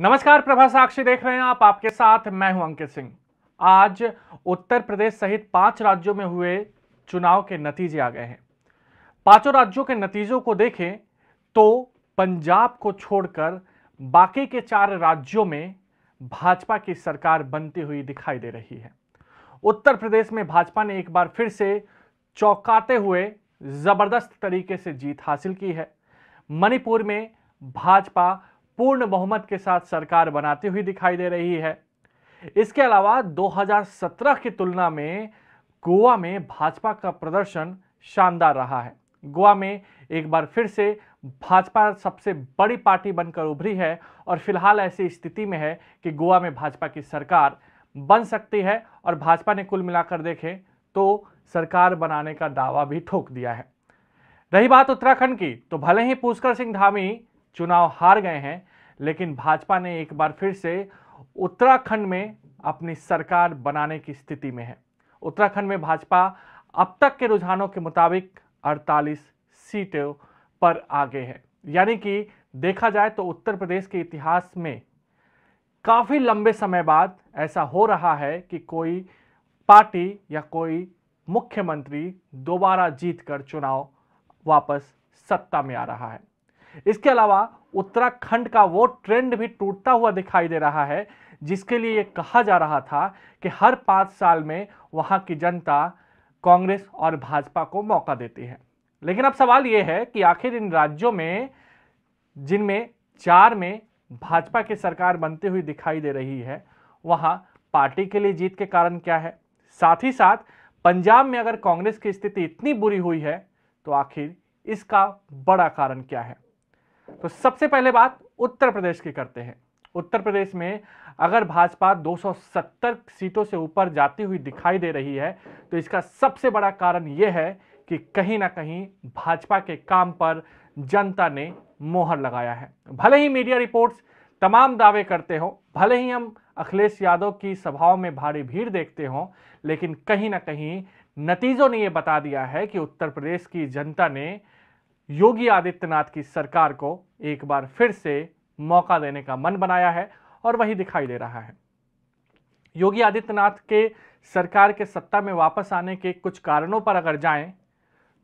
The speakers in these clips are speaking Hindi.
नमस्कार प्रभा साक्षी देख रहे हैं आप आपके साथ मैं हूं अंकित सिंह आज उत्तर प्रदेश सहित पांच राज्यों में हुए चुनाव के नतीजे आ गए हैं पांचों राज्यों के नतीजों को देखें तो पंजाब को छोड़कर बाकी के चार राज्यों में भाजपा की सरकार बनती हुई दिखाई दे रही है उत्तर प्रदेश में भाजपा ने एक बार फिर से चौंकाते हुए जबरदस्त तरीके से जीत हासिल की है मणिपुर में भाजपा पूर्ण बहुमत के साथ सरकार बनाती हुई दिखाई दे रही है इसके अलावा 2017 की तुलना में गोवा में भाजपा का प्रदर्शन शानदार रहा है गोवा में एक बार फिर से भाजपा सबसे बड़ी पार्टी बनकर उभरी है और फिलहाल ऐसी स्थिति में है कि गोवा में भाजपा की सरकार बन सकती है और भाजपा ने कुल मिलाकर देखें तो सरकार बनाने का दावा भी ठोक दिया है रही बात उत्तराखंड की तो भले ही पुष्कर सिंह धामी चुनाव हार गए हैं लेकिन भाजपा ने एक बार फिर से उत्तराखंड में अपनी सरकार बनाने की स्थिति में है उत्तराखंड में भाजपा अब तक के रुझानों के मुताबिक 48 सीटों पर आगे है यानी कि देखा जाए तो उत्तर प्रदेश के इतिहास में काफ़ी लंबे समय बाद ऐसा हो रहा है कि कोई पार्टी या कोई मुख्यमंत्री दोबारा जीतकर चुनाव वापस सत्ता में आ रहा है इसके अलावा उत्तराखंड का वो ट्रेंड भी टूटता हुआ दिखाई दे रहा है जिसके लिए ये कहा जा रहा था कि हर पाँच साल में वहाँ की जनता कांग्रेस और भाजपा को मौका देती है लेकिन अब सवाल ये है कि आखिर इन राज्यों में जिनमें चार में भाजपा की सरकार बनती हुई दिखाई दे रही है वहाँ पार्टी के लिए जीत के कारण क्या है साथ ही साथ पंजाब में अगर कांग्रेस की स्थिति इतनी बुरी हुई है तो आखिर इसका बड़ा कारण क्या है तो सबसे पहले बात उत्तर प्रदेश की करते हैं उत्तर प्रदेश में अगर भाजपा 270 सीटों से ऊपर जाती हुई दिखाई दे रही है तो इसका सबसे बड़ा कारण यह है कि कहीं ना कहीं भाजपा के काम पर जनता ने मोहर लगाया है भले ही मीडिया रिपोर्ट्स तमाम दावे करते हो भले ही हम अखिलेश यादव की सभाओं में भारी भीड़ देखते हों लेकिन कहीं ना कहीं नतीजों ने यह बता दिया है कि उत्तर प्रदेश की जनता ने योगी आदित्यनाथ की सरकार को एक बार फिर से मौका देने का मन बनाया है और वही दिखाई दे रहा है योगी आदित्यनाथ के सरकार के सत्ता में वापस आने के कुछ कारणों पर अगर जाएं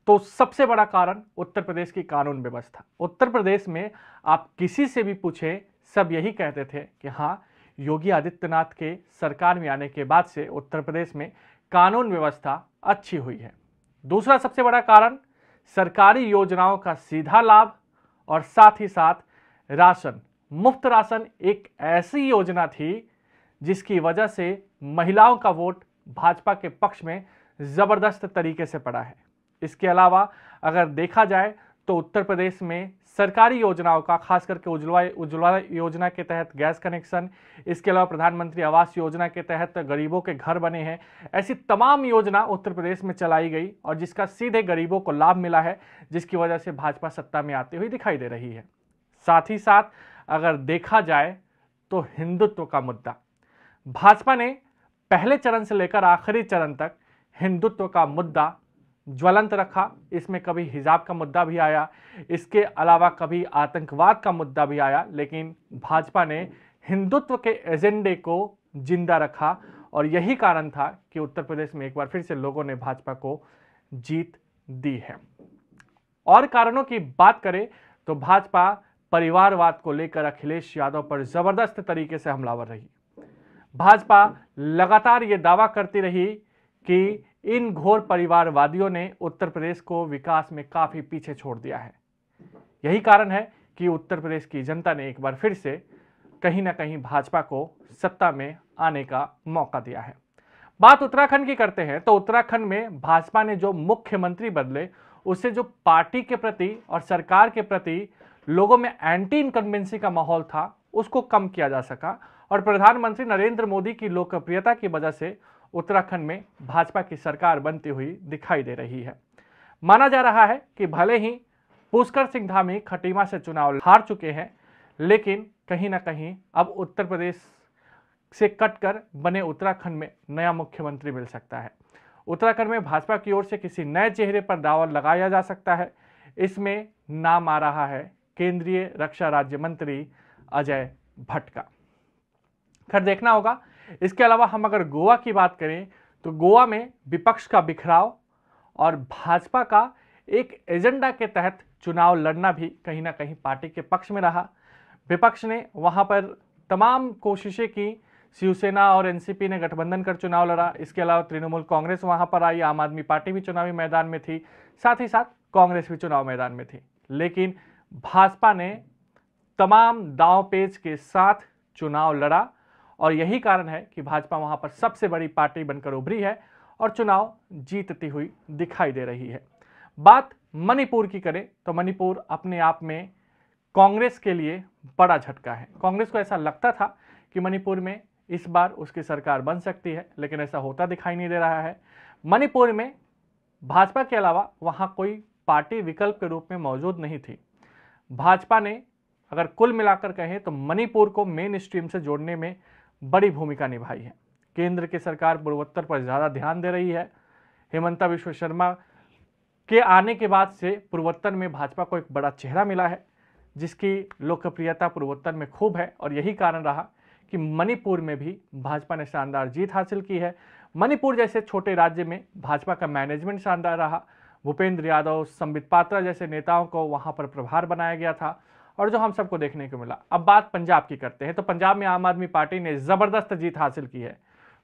तो सबसे बड़ा कारण उत्तर प्रदेश की कानून व्यवस्था उत्तर प्रदेश में आप किसी से भी पूछे सब यही कहते थे कि हाँ योगी आदित्यनाथ के सरकार में आने के बाद से उत्तर प्रदेश में कानून व्यवस्था अच्छी हुई है दूसरा सबसे बड़ा कारण सरकारी योजनाओं का सीधा लाभ और साथ ही साथ राशन मुफ्त राशन एक ऐसी योजना थी जिसकी वजह से महिलाओं का वोट भाजपा के पक्ष में ज़बरदस्त तरीके से पड़ा है इसके अलावा अगर देखा जाए तो उत्तर प्रदेश में सरकारी योजनाओं का खास करके उज्ज्वला उज्ज्वला योजना के तहत गैस कनेक्शन इसके अलावा प्रधानमंत्री आवास योजना के तहत गरीबों के घर बने हैं ऐसी तमाम योजना उत्तर प्रदेश में चलाई गई और जिसका सीधे गरीबों को लाभ मिला है जिसकी वजह से भाजपा सत्ता में आती हुई दिखाई दे रही है साथ ही साथ अगर देखा जाए तो हिंदुत्व का मुद्दा भाजपा ने पहले चरण से लेकर आखिरी चरण तक हिंदुत्व का मुद्दा ज्वलंत रखा इसमें कभी हिजाब का मुद्दा भी आया इसके अलावा कभी आतंकवाद का मुद्दा भी आया लेकिन भाजपा ने हिंदुत्व के एजेंडे को जिंदा रखा और यही कारण था कि उत्तर प्रदेश में एक बार फिर से लोगों ने भाजपा को जीत दी है और कारणों की बात करें तो भाजपा परिवारवाद को लेकर अखिलेश यादव पर जबरदस्त तरीके से हमलावर रही भाजपा लगातार ये दावा करती रही कि इन घोर परिवारवादियों ने उत्तर प्रदेश को विकास में काफ़ी पीछे छोड़ दिया है यही कारण है कि उत्तर प्रदेश की जनता ने एक बार फिर से कहीं ना कहीं भाजपा को सत्ता में आने का मौका दिया है बात उत्तराखंड की करते हैं तो उत्तराखंड में भाजपा ने जो मुख्यमंत्री बदले उससे जो पार्टी के प्रति और सरकार के प्रति लोगों में एंटी इनकन्वेंसी का माहौल था उसको कम किया जा सका और प्रधानमंत्री नरेंद्र मोदी की लोकप्रियता की वजह से उत्तराखंड में भाजपा की सरकार बनती हुई दिखाई दे रही है माना जा रहा है कि भले ही पुष्कर सिंह धामी खटीमा से चुनाव हार चुके हैं लेकिन कहीं ना कहीं अब उत्तर प्रदेश से कटकर बने उत्तराखंड में नया मुख्यमंत्री मिल सकता है उत्तराखंड में भाजपा की ओर से किसी नए चेहरे पर दावा लगाया जा सकता है इसमें नाम आ रहा है केंद्रीय रक्षा राज्य मंत्री अजय भट्ट का खैर देखना होगा इसके अलावा हम अगर गोवा की बात करें तो गोवा में विपक्ष का बिखराव और भाजपा का एक एजेंडा के तहत चुनाव लड़ना भी कहीं ना कहीं पार्टी के पक्ष में रहा विपक्ष ने वहाँ पर तमाम कोशिशें की शिवसेना और एनसीपी ने गठबंधन कर चुनाव लड़ा इसके अलावा तृणमूल कांग्रेस वहाँ पर आई आम आदमी पार्टी भी चुनावी मैदान में थी साथ ही साथ कांग्रेस भी चुनाव मैदान में थी लेकिन भाजपा ने तमाम दाव पेज के साथ चुनाव लड़ा और यही कारण है कि भाजपा वहां पर सबसे बड़ी पार्टी बनकर उभरी है और चुनाव जीतती हुई दिखाई दे रही है बात मणिपुर की करें तो मणिपुर अपने आप में कांग्रेस के लिए बड़ा झटका है कांग्रेस को ऐसा लगता था कि मणिपुर में इस बार उसकी सरकार बन सकती है लेकिन ऐसा होता दिखाई नहीं दे रहा है मणिपुर में भाजपा के अलावा वहाँ कोई पार्टी विकल्प के रूप में मौजूद नहीं थी भाजपा ने अगर कुल मिलाकर कहें तो मणिपुर को मेन स्ट्रीम से जोड़ने में बड़ी भूमिका निभाई है केंद्र की सरकार पूर्वोत्तर पर ज़्यादा ध्यान दे रही है हेमंता विश्व शर्मा के आने के बाद से पूर्वोत्तर में भाजपा को एक बड़ा चेहरा मिला है जिसकी लोकप्रियता पूर्वोत्तर में खूब है और यही कारण रहा कि मणिपुर में भी भाजपा ने शानदार जीत हासिल की है मणिपुर जैसे छोटे राज्य में भाजपा का मैनेजमेंट शानदार रहा भूपेंद्र यादव संबित पात्रा जैसे नेताओं को वहाँ पर प्रभार बनाया गया था और जो हम सबको देखने को मिला अब बात पंजाब की करते हैं तो पंजाब में आम आदमी पार्टी ने ज़बरदस्त जीत हासिल की है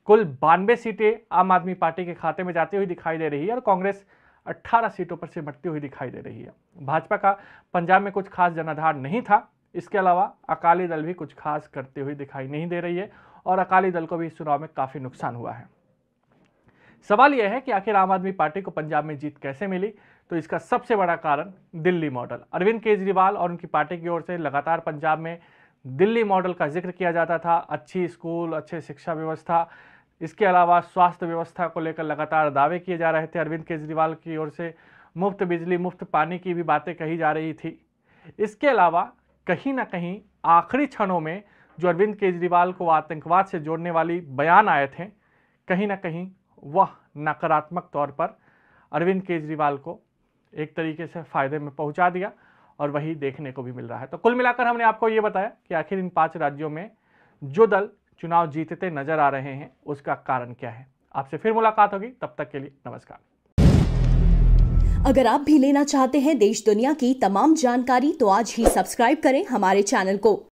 कुल बानवे सीटें आम आदमी पार्टी के खाते में जाती हुई दिखाई दे रही है और कांग्रेस 18 सीटों पर सिमटती हुई दिखाई दे रही है भाजपा का पंजाब में कुछ खास जनाधार नहीं था इसके अलावा अकाली दल भी कुछ खास करते हुए दिखाई नहीं दे रही है और अकाली दल को भी इस चुनाव में काफ़ी नुकसान हुआ है सवाल यह है कि आखिर आम आदमी पार्टी को पंजाब में जीत कैसे मिली तो इसका सबसे बड़ा कारण दिल्ली मॉडल अरविंद केजरीवाल और उनकी पार्टी की ओर से लगातार पंजाब में दिल्ली मॉडल का जिक्र किया जाता था अच्छी स्कूल अच्छे शिक्षा व्यवस्था इसके अलावा स्वास्थ्य व्यवस्था को लेकर लगातार दावे किए जा रहे थे अरविंद केजरीवाल की ओर से मुफ्त बिजली मुफ्त पानी की भी बातें कही जा रही थी इसके अलावा कहीं ना कहीं आखिरी क्षणों में जो अरविंद केजरीवाल को आतंकवाद से जोड़ने वाली बयान आए थे कहीं ना कहीं वह नकारात्मक तौर पर अरविंद केजरीवाल को एक तरीके से फ़ायदे में पहुंचा दिया और वही देखने को भी मिल रहा है तो कुल मिलाकर हमने आपको ये बताया कि आखिर इन पांच राज्यों में जो दल चुनाव जीतते नजर आ रहे हैं उसका कारण क्या है आपसे फिर मुलाकात होगी तब तक के लिए नमस्कार अगर आप भी लेना चाहते हैं देश दुनिया की तमाम जानकारी तो आज ही सब्सक्राइब करें हमारे चैनल को